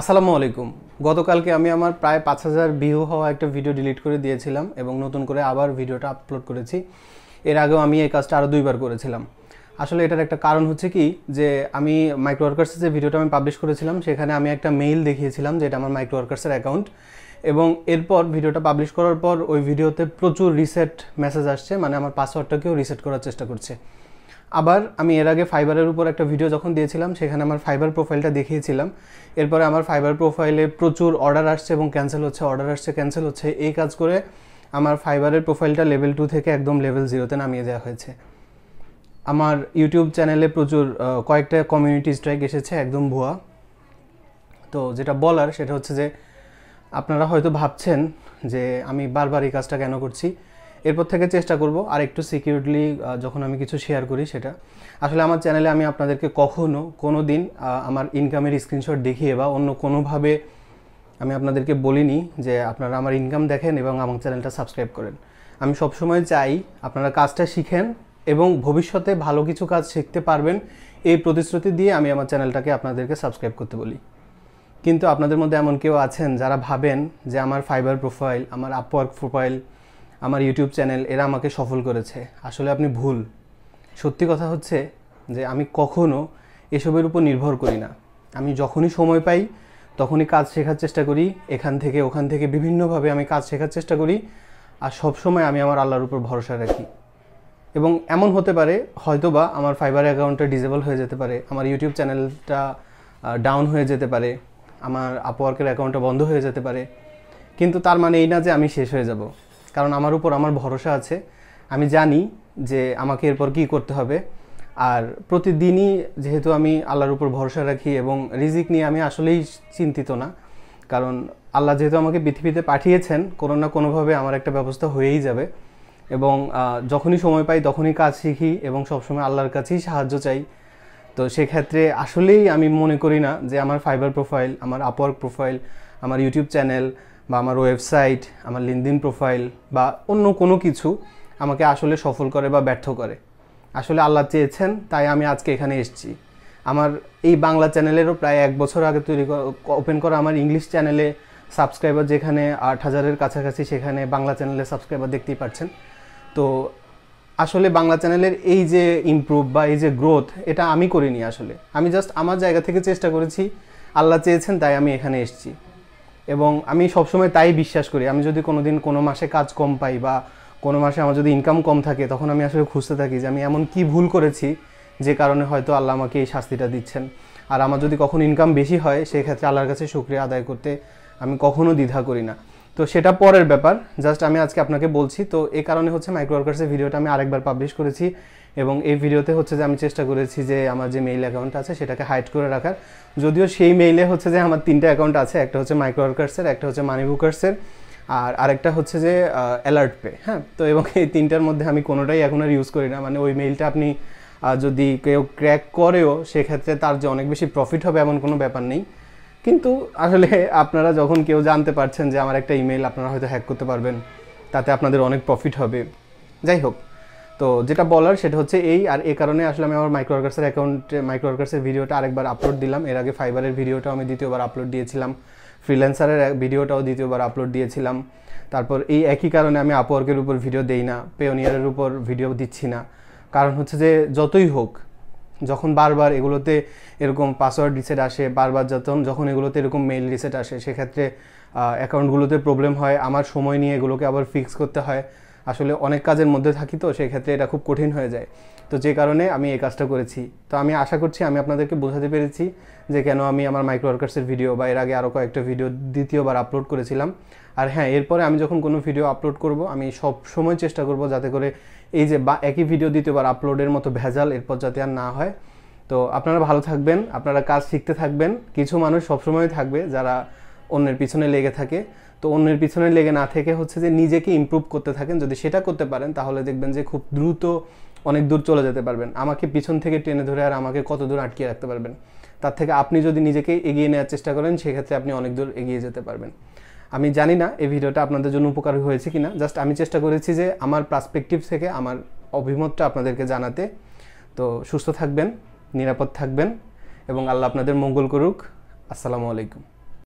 আসসালামু আলাইকুম গতকালকে আমি আমার প্রায় পাঁচ হাজার ভিউ হওয়া একটা ভিডিও ডিলিট করে দিয়েছিলাম এবং নতুন করে আবার ভিডিওটা আপলোড করেছি এর আগেও আমি এই কাজটা আরও দুইবার করেছিলাম আসলে এটার একটা কারণ হচ্ছে কি যে আমি মাইক্রো ওয়ার্কার্সের যে ভিডিওটা আমি পাবলিশ করেছিলাম সেখানে আমি একটা মেইল দেখিয়েছিলাম যে এটা আমার মাইক্রো ওয়ার্কার্সের অ্যাকাউন্ট এবং এরপর ভিডিওটা পাবলিশ করার পর ওই ভিডিওতে প্রচুর রিসেট মেসেজ আসছে মানে আমার পাসওয়ার্ডটাকেও রিসেট করার চেষ্টা করছে আবার আমি এর আগে ফাইবারের উপর একটা ভিডিও যখন দিয়েছিলাম সেখানে আমার ফাইবার প্রোফাইলটা দেখিয়েছিলাম এরপরে আমার ফাইবার প্রোফাইলে প্রচুর অর্ডার আসছে এবং ক্যান্সেল হচ্ছে অর্ডার আসছে ক্যান্সেল হচ্ছে এই কাজ করে আমার ফাইবারের প্রোফাইলটা লেভেল টু থেকে একদম লেভেল জিরোতে নামিয়ে দেওয়া হয়েছে আমার ইউটিউব চ্যানেলে প্রচুর কয়েকটা কমিউনিটি স্ট্রাইক এসেছে একদম ভুয়া তো যেটা বলার সেটা হচ্ছে যে আপনারা হয়তো ভাবছেন যে আমি বারবার এই কাজটা কেন করছি এরপর থেকে চেষ্টা করব আর একটু সিকিউরলি যখন আমি কিছু শেয়ার করি সেটা আসলে আমার চ্যানেলে আমি আপনাদেরকে কখনো কোনো দিন আমার ইনকামের স্ক্রিনশট দেখিয়ে বা অন্য কোনোভাবে আমি আপনাদেরকে বলিনি যে আপনারা আমার ইনকাম দেখেন এবং আমার চ্যানেলটা সাবস্ক্রাইব করেন আমি সবসময় চাই আপনারা কাজটা শিখেন এবং ভবিষ্যতে ভালো কিছু কাজ শিখতে পারবেন এই প্রতিশ্রুতি দিয়ে আমি আমার চ্যানেলটাকে আপনাদেরকে সাবস্ক্রাইব করতে বলি কিন্তু আপনাদের মধ্যে এমন কেউ আছেন যারা ভাবেন যে আমার ফাইবার প্রোফাইল আমার আপওয়ার্ক প্রোফাইল আমার ইউটিউব চ্যানেল এরা আমাকে সফল করেছে আসলে আপনি ভুল সত্যি কথা হচ্ছে যে আমি কখনও এসবের উপর নির্ভর করি না আমি যখনই সময় পাই তখনই কাজ শেখার চেষ্টা করি এখান থেকে ওখান থেকে বিভিন্নভাবে আমি কাজ শেখার চেষ্টা করি আর সবসময় আমি আমার আল্লাহর উপর ভরসা রাখি এবং এমন হতে পারে হয়তোবা আমার ফাইবার অ্যাকাউন্টটা ডিজেবল হয়ে যেতে পারে আমার ইউটিউব চ্যানেলটা ডাউন হয়ে যেতে পারে আমার আপওয়ার্কের অ্যাকাউন্টটা বন্ধ হয়ে যেতে পারে কিন্তু তার মানে এই না যে আমি শেষ হয়ে যাব কারণ আমার উপর আমার ভরসা আছে আমি জানি যে আমাকে এরপর কি করতে হবে আর প্রতিদিনই যেহেতু আমি আল্লাহর উপর ভরসা রাখি এবং রিজিক নিয়ে আমি আসলেই চিন্তিত না কারণ আল্লাহ যেহেতু আমাকে পৃথিবীতে পাঠিয়েছেন কোনো না কোনোভাবে আমার একটা ব্যবস্থা হয়েই যাবে এবং যখনই সময় পাই তখনই কাজ শিখি এবং সবসময় আল্লাহর কাছেই সাহায্য চাই তো সেক্ষেত্রে আসলেই আমি মনে করি না যে আমার ফাইবার প্রোফাইল আমার আপওয়ার্ক প্রোফাইল আমার ইউটিউব চ্যানেল বা আমার ওয়েবসাইট আমার লিনদিন প্রোফাইল বা অন্য কোনো কিছু আমাকে আসলে সফল করে বা ব্যর্থ করে আসলে আল্লাহ চেয়েছেন তাই আমি আজকে এখানে এসেছি আমার এই বাংলা চ্যানেলেরও প্রায় এক বছর আগে তৈরি ওপেন করা আমার ইংলিশ চ্যানেলে সাবস্ক্রাইবার যেখানে আট হাজারের কাছাকাছি সেখানে বাংলা চ্যানেলে সাবস্ক্রাইবার দেখতেই পাচ্ছেন তো আসলে বাংলা চ্যানেলের এই যে ইমপ্রুভ বা এই যে গ্রোথ এটা আমি করিনি আসলে আমি জাস্ট আমার জায়গা থেকে চেষ্টা করেছি আল্লাহ চেয়েছেন তাই আমি এখানে এসেছি এবং আমি সবসময় তাই বিশ্বাস করি আমি যদি কোনো দিন কোনো মাসে কাজ কম পাই বা কোনো মাসে আমার যদি ইনকাম কম থাকে তখন আমি আসলে খুঁজতে থাকি যে আমি এমন কি ভুল করেছি যে কারণে হয়তো আল্লাহ আমাকে এই শাস্তিটা দিচ্ছেন আর আমার যদি কখন ইনকাম বেশি হয় সেক্ষেত্রে আল্লাহর কাছে শুক্রিয়া আদায় করতে আমি কখনো দ্বিধা করি না তো সেটা পরের ব্যাপার জাস্ট আমি আজকে আপনাকে বলছি তো এই কারণে হচ্ছে মাইক্রোওয়ার্কার্সের ভিডিওটা আমি আরেকবার পাবলিশ করেছি এবং এই ভিডিওতে হচ্ছে যে আমি চেষ্টা করেছি যে আমার যে মেইল অ্যাকাউন্ট আছে সেটাকে হাইড করে রাখার যদিও সেই মেইলে হচ্ছে যে আমার তিনটা অ্যাকাউন্ট আছে একটা হচ্ছে মাইক্রোওয়ার্কার্সের একটা হচ্ছে মানি বুকার্সের আর আরেকটা হচ্ছে যে অ্যালার্ট পে হ্যাঁ তো এবং এই তিনটার মধ্যে আমি কোনোটাই এখন আর ইউজ করি না মানে ওই মেইলটা আপনি যদি কেউ ক্র্যাক করেও সেক্ষেত্রে তার যে অনেক বেশি প্রফিট হবে এমন কোনো ব্যাপার নেই কিন্তু আসলে আপনারা যখন কেউ জানতে পারছেন যে আমার একটা ইমেল আপনারা হয়তো হ্যাক করতে পারবেন তাতে আপনাদের অনেক প্রফিট হবে যাই হোক তো যেটা বলার সেটা হচ্ছে এই আর এ কারণে আসলে আমি আমার মাইক্রোওয়ার্কার্সের অ্যাকাউন্টে মাইক্রোওয়ার্কার্সের ভিডিওটা আরেকবার আপলোড দিলাম এর আগে ফাইবারের ভিডিওটাও আমি দ্বিতীয়বার আপলোড দিয়েছিলাম ফ্রিল্যান্সারের ভিডিওটাও দ্বিতীয়বার আপলোড দিয়েছিলাম তারপর এই একই কারণে আমি আপওয়ার্কের উপর ভিডিও দেই না পেওনিয়ারের উপর ভিডিও দিচ্ছি না কারণ হচ্ছে যে যতই হোক যখন বারবার এগুলোতে এরকম পাসওয়ার্ড রিসেট আসে বারবার যখন যখন এগুলোতে এরকম মেইল রিসেট আসে সেক্ষেত্রে অ্যাকাউন্টগুলোতে প্রবলেম হয় আমার সময় নিয়ে এগুলোকে আবার ফিক্স করতে হয় আসলে অনেক কাজের মধ্যে থাকি তো সেক্ষেত্রে এটা খুব কঠিন হয়ে যায় তো যে কারণে আমি এই কাজটা করেছি তো আমি আশা করছি আমি আপনাদেরকে বোঝাতে পেরেছি যে কেন আমি আমার মাইক্রো ওয়ার্কার্সের ভিডিও বা এর আগে আরও কয়েকটা ভিডিও দ্বিতীয়বার আপলোড করেছিলাম আর হ্যাঁ এরপরে আমি যখন কোনো ভিডিও আপলোড করব আমি সব সময় চেষ্টা করব যাতে করে এই যে বা একই ভিডিও দ্বিতীয়বার আপলোডের মতো ভেজাল এরপর যাতে আর না হয় তো আপনারা ভালো থাকবেন আপনারা কাজ শিখতে থাকবেন কিছু মানুষ সবসময় থাকবে যারা অন্যের পিছনে লেগে থাকে তো অন্যের পিছনে লেগে না থেকে হচ্ছে যে নিজেকে ইম্প্রুভ করতে থাকেন যদি সেটা করতে পারেন তাহলে দেখবেন যে খুব দ্রুত অনেক দূর চলে যেতে পারবেন আমাকে পিছন থেকে টেনে ধরে আর আমাকে কত দূর আটকিয়ে রাখতে পারবেন তার থেকে আপনি যদি নিজেকে এগিয়ে নেওয়ার চেষ্টা করেন সেক্ষেত্রে আপনি অনেক দূর এগিয়ে যেতে পারবেন আমি জানি না এই ভিডিওটা আপনাদের জন্য উপকার হয়েছে কিনা জাস্ট আমি চেষ্টা করেছি যে আমার পার্সপেক্টিভ থেকে আমার অভিমতটা আপনাদেরকে জানাতে তো সুস্থ থাকবেন নিরাপদ থাকবেন এবং আল্লাহ আপনাদের মঙ্গল করুক আসসালামু আলাইকুম